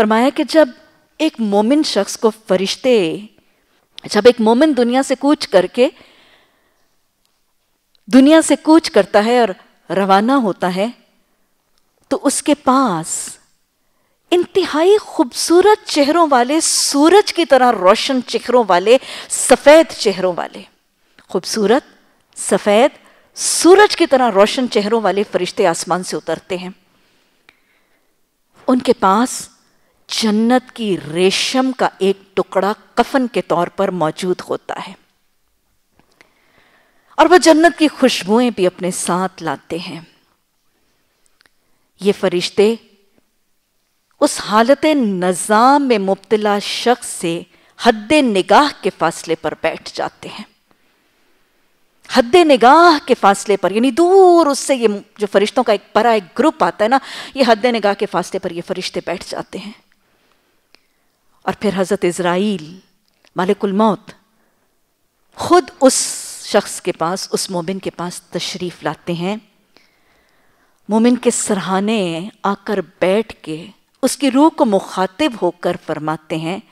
फरमाया कि जब एक मोमिन शख्स को फरिश्ते जब एक मोमिन दुनिया से कूच करके दुनिया से कूच करता है और रवाना होता है तो उसके पास इंतहाई खूबसूरत चेहरों वाले सूरज की तरह रोशन चेहरों वाले सफ़ेद चेहरों वाले खूबसूरत सफ़ेद सूरज की तरह रोशन चेहरों वाले फरिश्ते आसमान से उतरते हैं उनके पास जन्नत की रेशम का एक टुकड़ा कफन के तौर पर मौजूद होता है और वह जन्नत की खुशबुएं भी अपने साथ लाते हैं ये फरिश्ते उस हालत नजाम में मुबतला शख्स से हद निगाह के फासले पर बैठ जाते हैं हद निगाह के फासले पर यानी दूर उससे ये जो फरिश्तों का एक परा एक ग्रुप आता है ना ये हद निगाह के फासले पर ये फरिश्ते बैठ जाते हैं और फिर हज़रत इसराइल मालिकुल मौत खुद उस शख्स के पास उस मोमिन के पास तशरीफ़ लाते हैं मोमिन के सरहाने आकर बैठ के उसकी रूह को मुखातिब होकर फरमाते हैं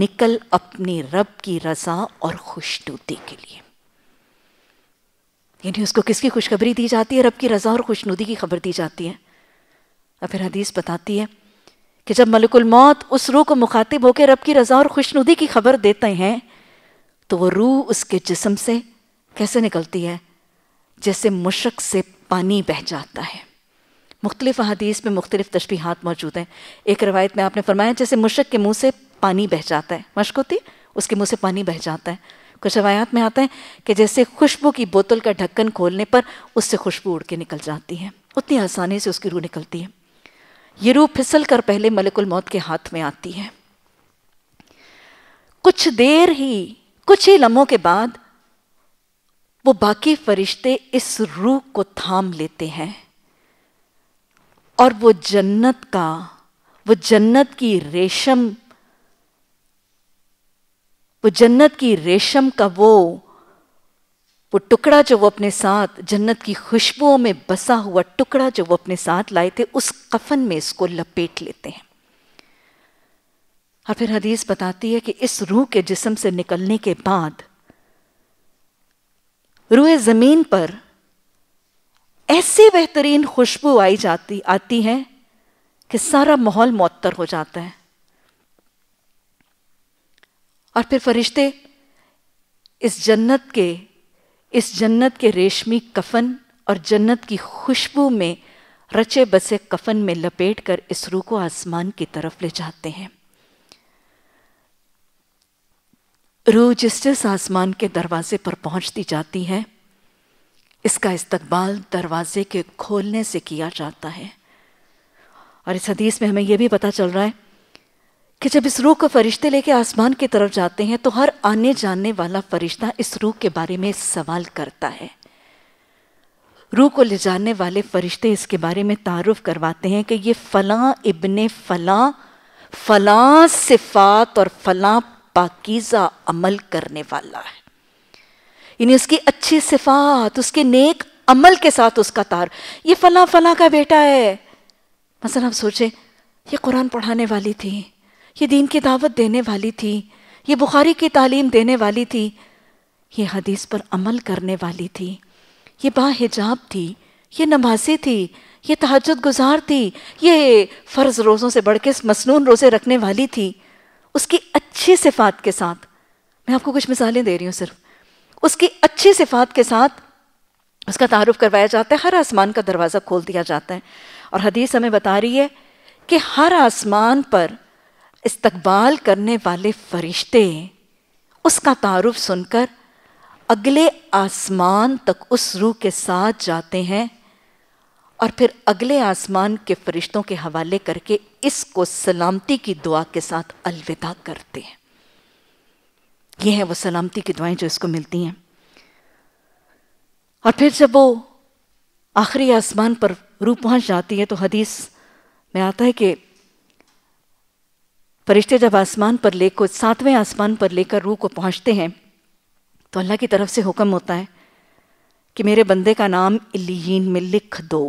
निकल अपने रब की रजा और खुशनुदी के लिए यानी उसको किसकी खुशखबरी दी जाती है रब की रजा और खुशनुदी की खबर दी जाती है और फिर हदीस बताती है कि जब मलिकुल मौत उस रूह को मुखातिब होकर रब की रजा और खुशनुदी की खबर देते हैं तो वो रूह उसके जिसम से कैसे निकलती है जैसे मुशक से पानी बह जाता है मुख्तलिफ अहादीस में मुख्तलिफ तशबीहात मौजूद हैं एक रवायत में आपने फरमाया जैसे मुशक के मुंह से पानी बह जाता है मशक होती उसके मुंह से पानी बह जाता है कुछ रवायात में आता है कि जैसे खुशबू की बोतल का ढक्कन खोलने पर उससे खुशबू उड़ के निकल जाती है उतनी आसानी से उसकी रूह निकलती है ये रूह फिसल कर पहले मलकुल मौत के हाथ में आती है कुछ देर ही कुछ ही लम्हों के बाद वो बाकी फरिश्ते इस रूह को थाम लेते हैं और वो जन्नत का वो जन्नत की रेशम वो जन्नत की रेशम का वो वो टुकड़ा जो वो अपने साथ जन्नत की खुशबुओं में बसा हुआ टुकड़ा जो वो अपने साथ लाए थे उस कफन में इसको लपेट लेते हैं और फिर हदीस बताती है कि इस रूह के जिस्म से निकलने के बाद रूह ज़मीन पर ऐसी बेहतरीन खुशबू आई जाती आती है कि सारा माहौल मअतर हो जाता है और फिर फरिश्ते इस जन्नत के इस जन्नत के रेशमी कफन और जन्नत की खुशबू में रचे बसे कफन में लपेट कर इस रूह को आसमान की तरफ ले जाते हैं रूह जिस जिस आसमान के दरवाजे पर पहुंचती जाती है इसका इस्तकबाल दरवाजे के खोलने से किया जाता है और इस हदीस में हमें यह भी पता चल रहा है कि जब इस रूह को फरिश्ते लेके आसमान की तरफ जाते हैं तो हर आने जाने वाला फरिश्ता इस रूह के बारे में सवाल करता है रूह को ले जाने वाले फरिश्ते इसके बारे में तारुफ करवाते हैं कि ये फला इबन फला फला सिफात और फला पाकिज़ा अमल करने वाला है यानी उसकी अच्छी सिफात उसके नेक अमल के साथ उसका तार ये फला फला का बेटा है मसलन आप सोचें ये कुरान पढ़ाने वाली थी ये दीन की दावत देने वाली थी ये बुखारी की तालीम देने वाली थी ये हदीस पर अमल करने वाली थी ये बाहिजाब थी ये नमाजी थी ये तहजद गुजार थी ये फ़र्ज़ रोज़ों से बढ़ के मसनून रोज़े रखने वाली थी उसकी अच्छी सिफात के साथ मैं आपको कुछ मिसालें दे रही हूँ सिर्फ उसकी अच्छी सिफात के साथ उसका तारुफ करवाया जाता है हर आसमान का दरवाज़ा खोल दिया जाता है और हदीस हमें बता रही है कि हर आसमान पर इस्तकबाल करने वाले फरिश्ते उसका तारुफ सुनकर अगले आसमान तक उस रूह के साथ जाते हैं और फिर अगले आसमान के फरिश्तों के हवाले करके इसको सलामती की दुआ के साथ अलविदा करते हैं ये हैं वो सलामती की दुआएं जो इसको मिलती हैं और फिर जब वो आखिरी आसमान पर रूह पहुंच जाती है तो हदीस में आता है कि फरिश्ते जब आसमान पर ले को सातवें आसमान पर लेकर रूह को पहुंचते हैं तो अल्लाह की तरफ से हुक्म होता है कि मेरे बंदे का नाम इलीन में लिख दो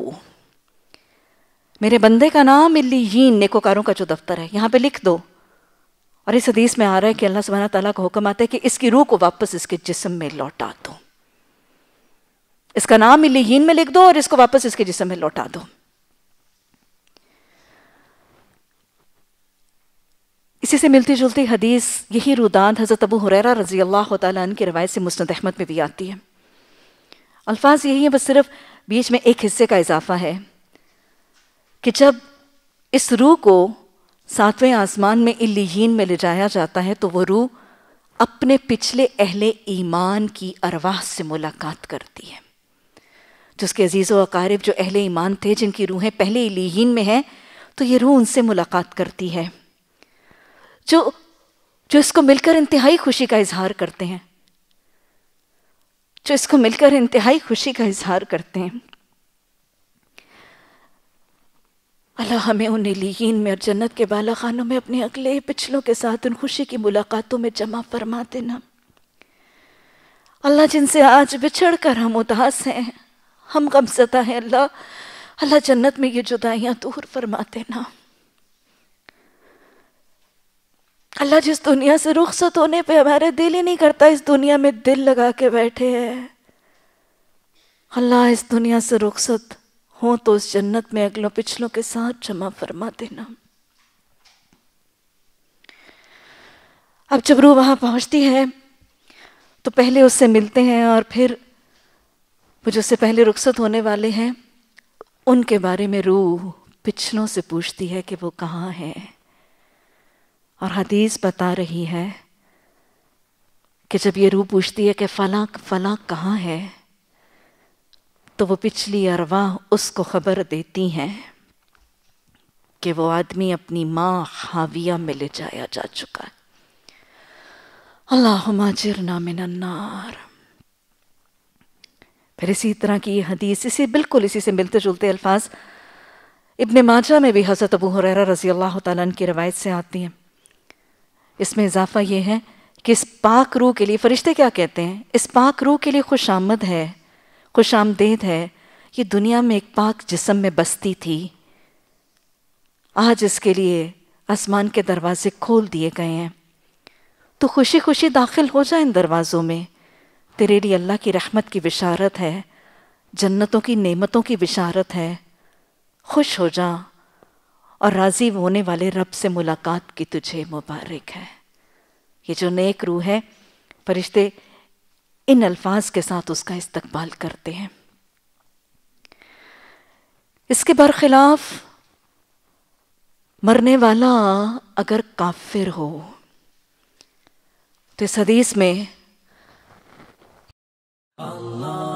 मेरे बंदे का नाम इलीन नेकोकारों का जो दफ्तर है यहाँ पे लिख दो और इस हदीस में आ रहा है कि अल्लाह सुबहाना तला का हुक्म आता है कि इसकी रूह को वापस इसके जिसम में लौटा दो इसका नाम इलीन में लिख दो और इसको वापस इसके जिसम में लौटा दो इसी से मिलती जुलती हदीस यही रुदान हज़रत अबू हुररा रज़ी अल्लाह तन की रवायत से मुस्ंद अहमद में भी आती है अल्फाज यही है बस सिर्फ बीच में एक हिस्से का इजाफा है कि जब इस रूह को सातवें आसमान में इलीहीन में ले जाया जाता है तो वह रूह अपने पिछले अहले ईमान की अरवाह से मुलाकात करती है जिसके अजीज़ व अकारब जो अहले ईमान थे जिनकी रूहें पहले इलीहीन में हैं तो ये रूह उनसे मुलाकात करती है जो जो इसको मिलकर इंतहाई खुशी का इजहार करते हैं जो इसको मिलकर इंतहाई खुशी का इजहार करते हैं अल्लाह हमें उन लीन में और जन्नत के बाला खानों में अपने अगले पिछलों के साथ उन खुशी की मुलाकातों में जमा फरमा देना अल्लाह जिनसे आज बिछड़ कर हम उदास हैं हम गमसता हैं अल्लाह अल्लाह जन्नत में ये जुदाइयाँ दूर फरमा देना अल्लाह जिस दुनिया से रुखसत होने पे हमारे दिल ही नहीं करता इस दुनिया में दिल लगा के बैठे हैं अल्लाह इस दुनिया से रुखसत हो तो उस जन्नत में अगलों पिछलों के साथ जमा फरमा देना अब जब रूह वहां पहुंचती है तो पहले उससे मिलते हैं और फिर वो जो से पहले रुखसत होने वाले हैं उनके बारे में रूह पिछलों से पूछती है कि वो कहाँ हैं और हदीस बता रही है कि जब ये रूह पूछती है कि फलां फलां कहाँ है तो वो पिछली अरवा उसको खबर देती हैं कि वो आदमी अपनी माँ हाविया में ले जाया जा चुका है अल्लाह माजिर नामिनार फिर इसी तरह की ये हदीस इसे बिल्कुल इसी से मिलते जुलते अल्फाज इब्ने माजा में भी हज़रत अबू हुरैरा रज़ी अल्लाह तन की रवायत से आती हैं इसमें इजाफा यह है कि इस पाक रूह के लिए फरिश्ते क्या कहते हैं इस पाक रूह के लिए खुश आमद है खुश आमदेद है ये दुनिया में एक पाक जिसम में बसती थी आज इसके लिए आसमान के दरवाजे खोल दिए गए हैं तो खुशी खुशी दाखिल हो जाए इन दरवाज़ों में तेरे लिए अल्लाह की रहमत की विशारत है जन्नतों की नेमतों की विशारत है खुश हो जा और राजी होने वाले रब से मुलाकात की तुझे मुबारक है ये जो नेक रूह है फरिश्ते इन अल्फाज के साथ उसका इस्तकबाल करते हैं इसके बरखिलाफ मरने वाला अगर काफिर हो तो इस हदीस में Allah